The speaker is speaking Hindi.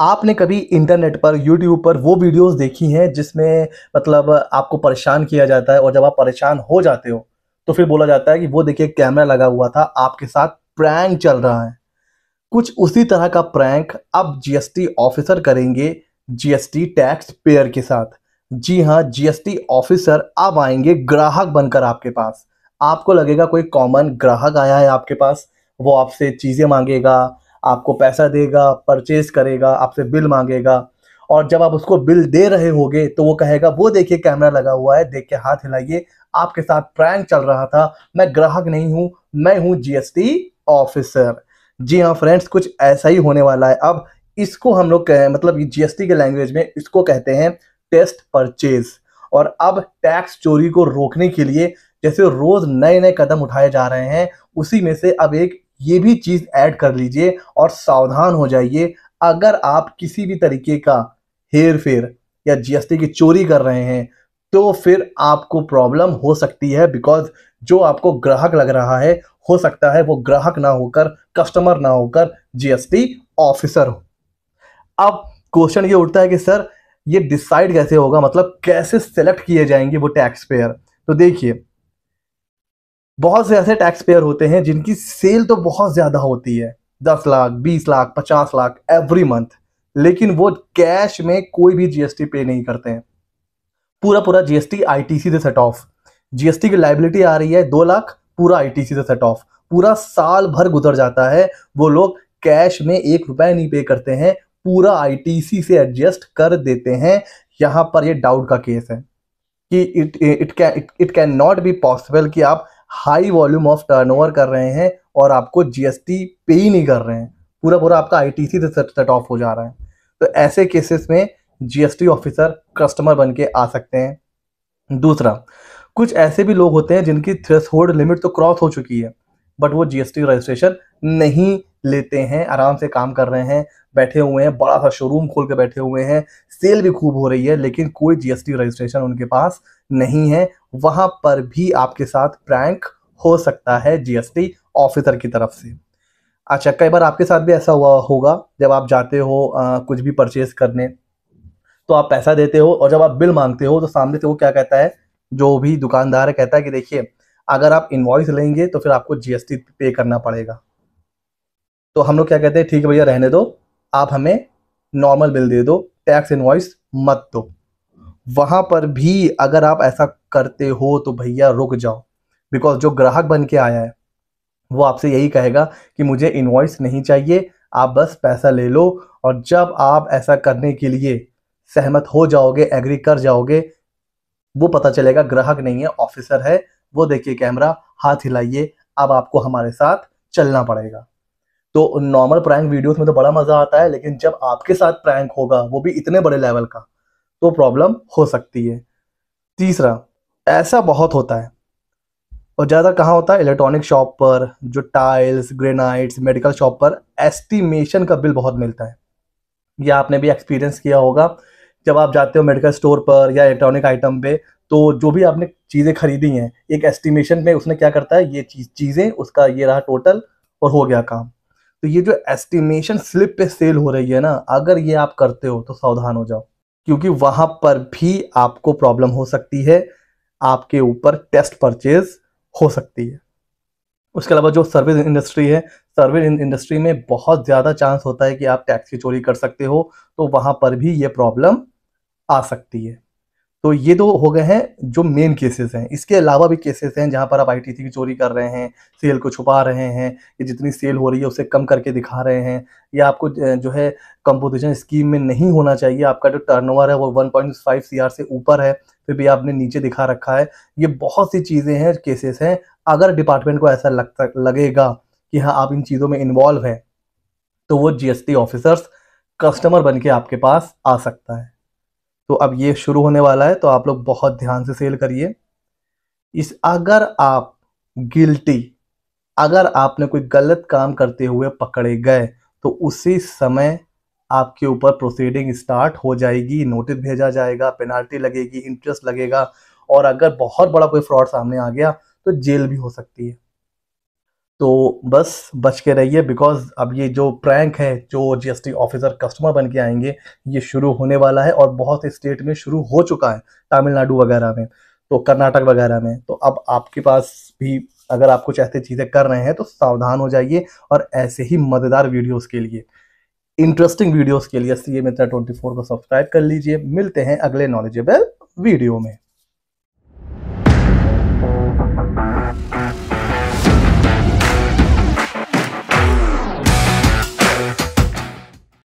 आपने कभी इंटरनेट पर यूट्यूब पर वो वीडियोस देखी हैं जिसमें मतलब आपको परेशान किया जाता है और जब आप परेशान हो जाते हो तो फिर बोला जाता है कि वो देखिए कैमरा लगा हुआ था आपके साथ प्रैंक चल रहा है कुछ उसी तरह का प्रैंक अब जीएसटी ऑफिसर करेंगे जीएसटी टैक्स पेयर के साथ जी हाँ जीएसटी ऑफिसर अब आएंगे ग्राहक बनकर आपके पास आपको लगेगा कोई कॉमन ग्राहक आया है आपके पास वो आपसे चीज़ें मांगेगा आपको पैसा देगा परचेज करेगा आपसे बिल मांगेगा और जब आप उसको बिल दे रहे होगे तो वो कहेगा वो देखिए कैमरा लगा हुआ है देख के हाथ हिलाइए आपके साथ प्रैंक चल रहा था मैं ग्राहक नहीं हूं मैं हूँ जीएसटी ऑफिसर जी हाँ फ्रेंड्स कुछ ऐसा ही होने वाला है अब इसको हम लोग कहें मतलब जीएसटी के लैंग्वेज में इसको कहते हैं टेस्ट परचेज और अब टैक्स चोरी को रोकने के लिए जैसे रोज नए नए कदम उठाए जा रहे हैं उसी में से अब एक ये भी चीज़ ऐड कर लीजिए और सावधान हो जाइए अगर आप किसी भी तरीके का हेर फेर या जीएसटी की चोरी कर रहे हैं तो फिर आपको प्रॉब्लम हो सकती है बिकॉज जो आपको ग्राहक लग रहा है हो सकता है वो ग्राहक ना होकर कस्टमर ना होकर जीएसटी ऑफिसर हो अब क्वेश्चन ये उठता है कि सर ये डिसाइड कैसे होगा मतलब कैसे सेलेक्ट किए जाएंगे वो टैक्स पेयर तो देखिए बहुत से ऐसे टैक्स पेयर होते हैं जिनकी सेल तो बहुत ज़्यादा होती है दस लाख बीस लाख पचास लाख एवरी मंथ लेकिन वो कैश में कोई भी जीएसटी पे नहीं करते हैं पूरा पूरा जीएसटी आईटीसी से सेट ऑफ जीएसटी की लाइबिलिटी आ रही है दो लाख पूरा आईटीसी से सेट ऑफ पूरा साल भर गुजर जाता है वो लोग कैश में एक रुपया नहीं पे करते हैं पूरा आईटीसी से एडजस्ट कर देते हैं यहां पर ये डाउट का केस है कि it it can it can not be possible कि आप हाई वॉल्यूम ऑफ टर्नओवर कर रहे हैं और आपको जीएसटी पे ही नहीं कर रहे हैं पूरा पूरा आपका आईटीसी से सेट ऑफ हो जा रहा है तो ऐसे केसेस में जीएसटी ऑफिसर कस्टमर बन के आ सकते हैं दूसरा कुछ ऐसे भी लोग होते हैं जिनकी थ्रेस लिमिट तो क्रॉस हो चुकी है बट वो जीएसटी रजिस्ट्रेशन नहीं लेते हैं आराम से काम कर रहे हैं बैठे हुए हैं बड़ा सा शोरूम खोल के बैठे हुए हैं सेल भी खूब हो रही है लेकिन कोई जीएसटी रजिस्ट्रेशन उनके पास नहीं है वहां पर भी आपके साथ प्रैंक हो सकता है जीएसटी ऑफिसर की तरफ से अच्छा कई बार आपके साथ भी ऐसा हुआ होगा जब आप जाते हो आ, कुछ भी परचेज करने तो आप पैसा देते हो और जब आप बिल मांगते हो तो सामने से वो क्या कहता है जो भी दुकानदार कहता है कि देखिए अगर आप इन्वॉइस लेंगे तो फिर आपको जीएसटी पे करना पड़ेगा तो हम लोग क्या कहते हैं ठीक है भैया रहने दो आप हमें नॉर्मल बिल दे दो टैक्स इन्वॉइस मत दो वहां पर भी अगर आप ऐसा करते हो तो भैया रुक जाओ बिकॉज जो ग्राहक बन के आया है वो आपसे यही कहेगा कि मुझे इन्वॉइस नहीं चाहिए आप बस पैसा ले लो और जब आप ऐसा करने के लिए सहमत हो जाओगे एग्री कर जाओगे वो पता चलेगा ग्राहक नहीं है ऑफिसर है वो देखिए कैमरा हाथ हिलाइए अब आपको हमारे साथ चलना पड़ेगा तो नॉर्मल प्रैंक वीडियोस में तो बड़ा मजा आता है लेकिन जब आपके साथ प्रैंक होगा वो भी इतने बड़े लेवल का तो प्रॉब्लम हो सकती है तीसरा ऐसा बहुत होता है और ज़्यादा कहाँ होता है इलेक्ट्रॉनिक शॉप पर जो टाइल्स ग्रेनाइट्स मेडिकल शॉप पर एस्टिमेशन का बिल बहुत मिलता है यह आपने भी एक्सपीरियंस किया होगा जब आप जाते हो मेडिकल स्टोर पर या इलेक्ट्रॉनिक आइटम पे तो जो भी आपने चीज़ें खरीदी हैं एक एस्टिमेशन में उसने क्या करता है ये चीज़ें उसका ये रहा टोटल और हो गया काम तो ये जो एस्टिमेशन स्लिप पे सेल हो रही है ना अगर ये आप करते हो तो सावधान हो जाओ क्योंकि वहां पर भी आपको प्रॉब्लम हो सकती है आपके ऊपर टेस्ट परचेज हो सकती है उसके अलावा जो सर्विस इंडस्ट्री है सर्विस इंडस्ट्री में बहुत ज़्यादा चांस होता है कि आप टैक्स की चोरी कर सकते हो तो वहां पर भी ये प्रॉब्लम आ सकती है तो ये दो हो गए हैं जो मेन केसेस हैं इसके अलावा भी केसेस हैं जहां पर आप आईटीसी की चोरी कर रहे हैं सेल को छुपा रहे हैं या जितनी सेल हो रही है उसे कम करके दिखा रहे हैं या आपको जो है कंपोजिशन स्कीम में नहीं होना चाहिए आपका जो टर्नओवर है वो 1.5 पॉइंट से ऊपर है फिर भी आपने नीचे दिखा रखा है ये बहुत सी चीज़ें हैं केसेस हैं अगर डिपार्टमेंट को ऐसा लगता लगेगा कि हाँ आप इन चीज़ों में इन्वॉल्व हैं तो वो जी ऑफिसर्स कस्टमर बन के आपके पास आ सकता है तो अब ये शुरू होने वाला है तो आप लोग बहुत ध्यान से सेल करिए इस अगर आप गिल्टी अगर आपने कोई गलत काम करते हुए पकड़े गए तो उसी समय आपके ऊपर प्रोसीडिंग स्टार्ट हो जाएगी नोटिस भेजा जाएगा पेनाल्टी लगेगी इंटरेस्ट लगेगा और अगर बहुत बड़ा कोई फ्रॉड सामने आ गया तो जेल भी हो सकती है तो बस बच के रहिए बिकॉज अब ये जो प्रैंक है जो जीएसटी ऑफिसर कस्टमर बन के आएंगे ये शुरू होने वाला है और बहुत स्टेट में शुरू हो चुका है तमिलनाडु वगैरह में तो कर्नाटक वगैरह में तो अब आपके पास भी अगर आप कुछ ऐसी चीज़ें कर रहे हैं तो सावधान हो जाइए और ऐसे ही मज़ेदार वीडियोस के लिए इंटरेस्टिंग वीडियोस के लिए सी ए मित्रा ट्वेंटी को सब्सक्राइब कर लीजिए मिलते हैं अगले नॉलेजेबल वीडियो में